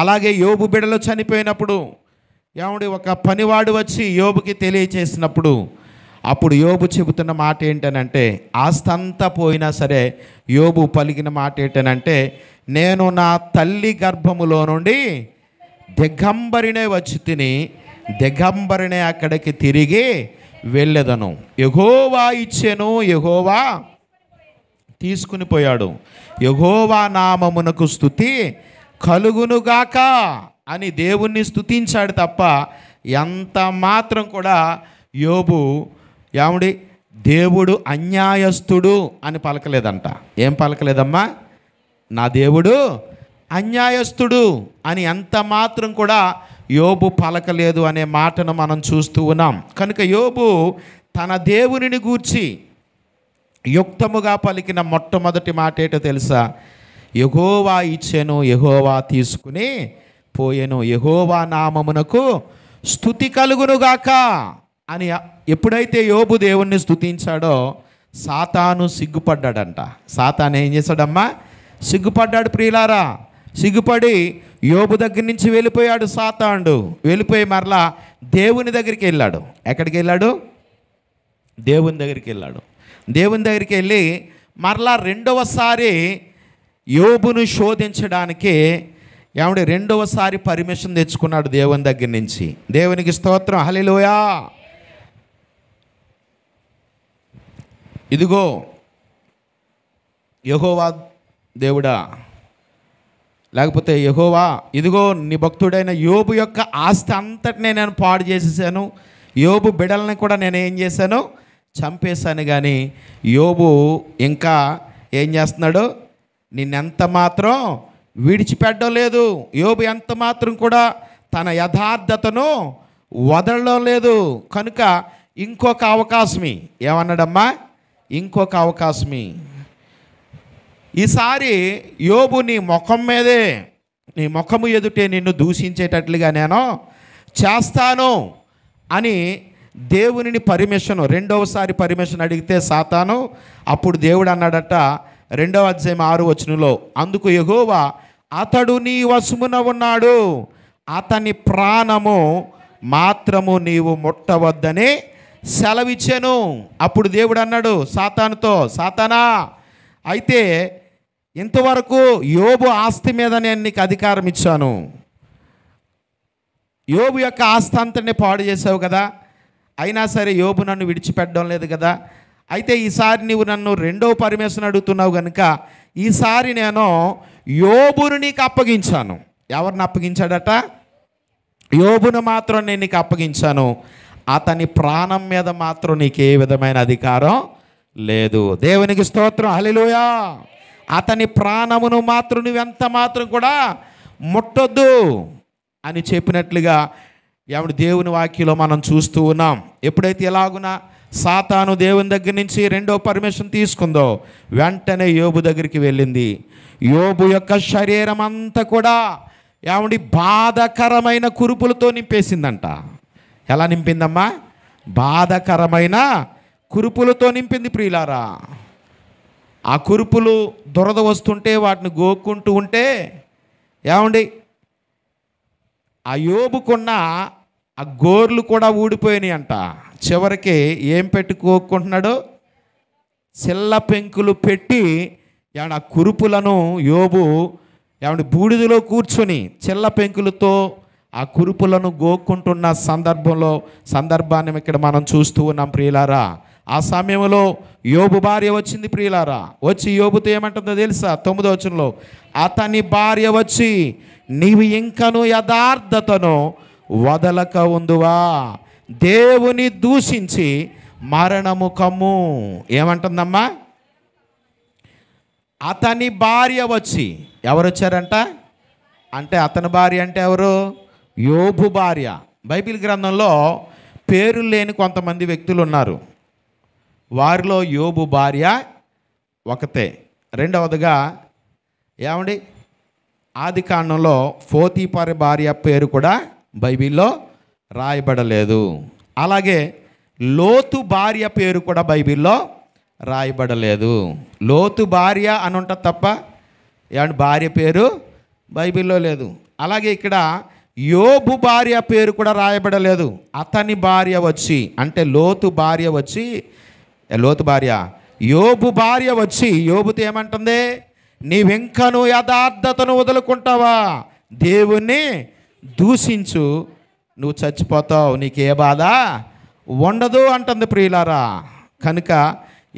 అలాగే యోబు బిడలో చనిపోయినప్పుడు ఏమండి ఒక పనివాడు వచ్చి యోబుకి తెలియచేసినప్పుడు అప్పుడు యోబు చెబుతున్న మాట ఏంటనంటే ఆస్తంతా పోయినా సరే యోబు పలిగిన మాట ఏంటనంటే నేను నా తల్లి గర్భములో నుండి దిగంబరినే వచ్చి తిని దిగంబరినే అక్కడికి తిరిగి వెళ్ళదను ఎగోవా ఇచ్చాను ఎగోవా తీసుకుని పోయాడు ఎగోవా నామమునకు స్థుతి కలుగునుగాక అని దేవుణ్ణి స్థుతించాడు తప్ప ఎంత మాత్రం కూడా యోబు యాముడి దేవుడు అన్యాయస్తుడు అని పలకలేదంట ఏం పలకలేదమ్మా నా దేవుడు అన్యాయస్తుడు అని ఎంత మాత్రం కూడా యోబు పలకలేదు అనే మాటను మనం చూస్తూ ఉన్నాం కనుక యోబు తన దేవునిని గూర్చి యుక్తముగా పలికిన మొట్టమొదటి మాట ఏటో తెలుసా యహోవా ఇచ్చాను యహోవా తీసుకుని పోయాను యహోవా నామమునకు స్థుతి కలుగునుగాక అని ఎప్పుడైతే యోబు దేవుణ్ణి స్థుతించాడో సాతాను సిగ్గుపడ్డాడంట సాతాను ఏం చేశాడమ్మా సిగ్గుపడ్డాడు ప్రియులారా సిగ్గుపడి యోబు దగ్గర నుంచి వెళ్ళిపోయాడు సాతాండు వెళ్ళిపోయి మరలా దేవుని దగ్గరికి వెళ్ళాడు ఎక్కడికి వెళ్ళాడు దేవుని దగ్గరికి వెళ్ళాడు దేవుని దగ్గరికి వెళ్ళి మరలా రెండవసారి యోబును శోధించడానికే ఏమంటే రెండవసారి పర్మిషన్ తెచ్చుకున్నాడు దేవుని దగ్గర నుంచి దేవునికి స్తోత్రం హలిలోయా ఇదిగో యహోవా దేవుడా లేకపోతే యహోవా ఇదిగో నీ భక్తుడైన యోబు యొక్క ఆస్తి అంతటినే నేను పాడు చేసేసాను యోబు బిడల్ని కూడా నేను ఏం చేశాను చంపేశాను కానీ యోబు ఇంకా ఏం చేస్తున్నాడు నిన్నెంత మాత్రం విడిచిపెట్టడం లేదు యోబు ఎంత మాత్రం కూడా తన యథార్థతను వదలడం లేదు కనుక ఇంకొక అవకాశమి ఏమన్నాడమ్మా ఇంకొక అవకాశమి ఈసారి యోబు నీ ముఖం మీదే నీ ముఖము ఎదుటే నిన్ను దూషించేటట్లుగా నేను చేస్తాను అని దేవునిని పర్మిషన్ రెండవసారి పర్మిషన్ అడిగితే సాతాను అప్పుడు దేవుడు అన్నాడట రెండవ అధ్యాయం ఆరు వచనంలో అందుకు ఎగోవా అతడు నీ వశమున ఉన్నాడు అతని ప్రాణము మాత్రము నీవు ముట్టవద్దని సెలవిచ్చాను అప్పుడు దేవుడు అన్నాడు సాతానుతో సాతానా అయితే ఇంతవరకు యోబు ఆస్తి మీద నేను నీకు అధికారం ఇచ్చాను యోబు యొక్క ఆస్తి అంతటిని పాడు చేసావు కదా అయినా సరే యోబు నన్ను విడిచిపెట్టడం లేదు కదా అయితే ఈసారి నువ్వు నన్ను రెండో పర్మిషన్ అడుగుతున్నావు కనుక ఈసారి నేను యోబును నీకు అప్పగించాను ఎవరిని అప్పగించాడట యోబును మాత్రం నేను నీకు అప్పగించాను అతని ప్రాణం మీద మాత్రం నీకు ఏ విధమైన అధికారం లేదు దేవునికి స్తోత్రం హలిలోయా అతని ప్రాణమును మాత్రం నువ్వెంత మాత్రం కూడా ముట్టొద్దు అని చెప్పినట్లుగా ఎవడు దేవుని వాక్యలో మనం చూస్తూ ఉన్నాం ఎప్పుడైతే ఎలాగునా సాతాను దేవుని దగ్గర నుంచి రెండో పర్మిషన్ తీసుకుందో వెంటనే యోబు దగ్గరికి వెళ్ళింది యోబు యొక్క శరీరం అంతా కూడా ఏమండి బాధకరమైన కురుపులతో నింపేసిందంట ఎలా నింపిందమ్మా బాధకరమైన కురుపులతో నింపింది ప్రియులారా ఆ కురుపులు దురద వస్తుంటే వాటిని గోక్కుంటూ ఉంటే ఏమండి ఆ యోబుకున్న ఆ గోర్లు కూడా ఊడిపోయినాయి అంట చివరికి ఏం పెట్టుకోకుంటున్నాడు చిల్ల పెంకులు పెట్టి ఏమన్నా కురుపులను యోబు ఏమన్నా బూడిదలో కూర్చొని చిల్ల పెంకులతో ఆ కురుపులను గోక్కుంటున్న సందర్భంలో సందర్భాన్ని ఇక్కడ మనం చూస్తూ ఉన్నాం ప్రియులారా ఆ సమయంలో యోబు భార్య వచ్చింది ప్రియులారా వచ్చి యోబుతో ఏమంటుందో తెలుసా తొమ్మిదో వచ్చినలో అతని భార్య వచ్చి నీవు ఇంకను యథార్థతను వదలక ఉందువా దేవుని దూషించి మరణము కమ్ము ఏమంటుందమ్మా అతని భార్య వచ్చి ఎవరు వచ్చారంట అంటే అతని భార్య అంటే ఎవరు యోబు భార్య బైబిల్ గ్రంథంలో పేరు లేని కొంతమంది వ్యక్తులు ఉన్నారు వారిలో యోబు భార్య ఒకతే రెండవదిగా ఏమండి ఆది కాండంలో ఫోతిపరి భార్య పేరు కూడా బైబిల్లో రాయబడలేదు అలాగే లోతు భార్య పేరు కూడా బైబిల్లో రాయబడలేదు లోతు భార్య అని ఉంటుంది తప్ప ఏమంటే భార్య పేరు బైబిల్లో లేదు అలాగే ఇక్కడ యోబు భార్య పేరు కూడా రాయబడలేదు అతని భార్య వచ్చి అంటే లోతు భార్య వచ్చి లోతు భార్య యోబు భార్య వచ్చి యోబుతో ఏమంటుంది నీవింకను యథార్థతను వదులుకుంటావా దేవుణ్ణి దూషించు నువ్వు చచ్చిపోతావు నీకే బాధ ఉండదు అంటుంది ప్రియులారా కనుక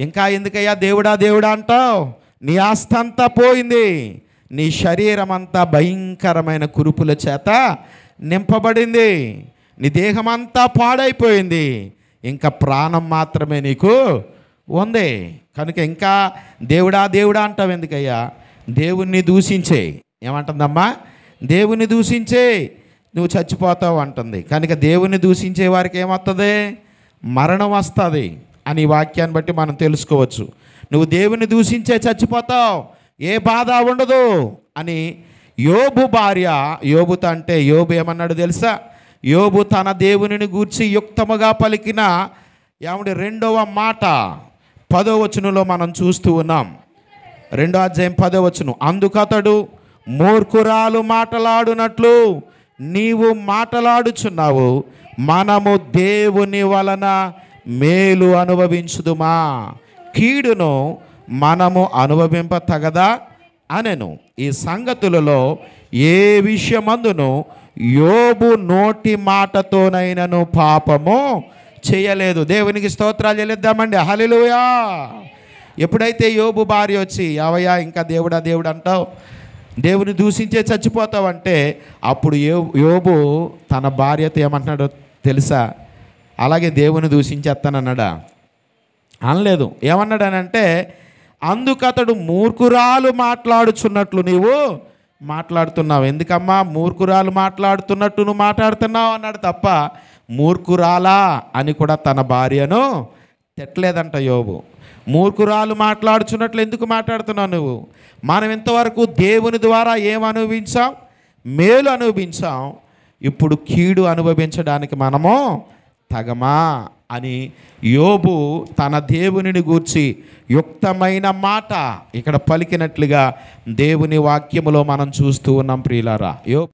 ఇంకా ఎందుకయ్యా దేవుడా దేవుడా అంటావు నీ ఆస్థ అంతా పోయింది నీ శరీరం అంతా భయంకరమైన కురుపుల చేత నింపబడింది నీ దేహమంతా పాడైపోయింది ఇంకా ప్రాణం మాత్రమే నీకు ఉంది కనుక ఇంకా దేవుడా దేవుడా అంటావు ఎందుకయ్యా దేవుణ్ణి దూషించే ఏమంటుందమ్మా దేవుని దూషించే నువ్వు చచ్చిపోతావు అంటుంది కనుక దేవుని దూషించే వారికి ఏమొస్తుంది మరణం వస్తుంది అని వాక్యాన్ని బట్టి మనం తెలుసుకోవచ్చు నువ్వు దేవుని దూషించే చచ్చిపోతావు ఏ బాధ ఉండదు అని యోబు భార్య యోబుత అంటే యోబు ఏమన్నాడు తెలుసా యోబు తన దేవునిని గూర్చి యుక్తముగా పలికిన ఏమంటే రెండవ మాట పదో వచనంలో మనం చూస్తూ ఉన్నాం రెండో అధ్యాయం పదో వచనం అందుకతడు మూర్ఖురాలు మాటలాడునట్లు నీవు మాటలాడుచున్నావు మనము దేవుని వలన మేలు అనుభవించుదుమా కీడును మనము అనుభవింప తగదా అనెను ఈ సంగతులలో ఏ విషయమందును యోబు నోటి మాటతోనైనను పాపము చేయలేదు దేవునికి స్తోత్రాలు చెల్లిద్దామండి హలిలుయా ఎప్పుడైతే యోబు భార్య వచ్చి అవయా ఇంకా దేవుడా దేవుడు అంటావు దేవుని దూషించే చచ్చిపోతావంటే అప్పుడు యో యోబు తన భార్యతో ఏమంటున్నాడో తెలుసా అలాగే దేవుని దూషించేస్తానన్నాడా అనలేదు ఏమన్నాడనంటే అందుకతడు మూర్ఖురాలు మాట్లాడుచున్నట్లు నీవు మాట్లాడుతున్నావు ఎందుకమ్మా మూర్ఖురాలు మాట్లాడుతున్నట్టు నువ్వు మాట్లాడుతున్నావు అన్నాడు తప్ప మూర్ఖురాలా అని కూడా తన భార్యను తెట్టలేదంట యోబు మూర్ఖురాలు మాట్లాడుచున్నట్లు ఎందుకు మాట్లాడుతున్నావు నువ్వు మనం ఇంతవరకు దేవుని ద్వారా ఏం అనుభవించాం మేలు అనుభవించాం ఇప్పుడు కీడు అనుభవించడానికి మనము తగమా అని యోబు తన దేవునిని గూర్చి యుక్తమైన మాట ఇక్కడ పలికినట్లుగా దేవుని వాక్యములో మనం చూస్తూ ఉన్నాం ప్రియులారా యో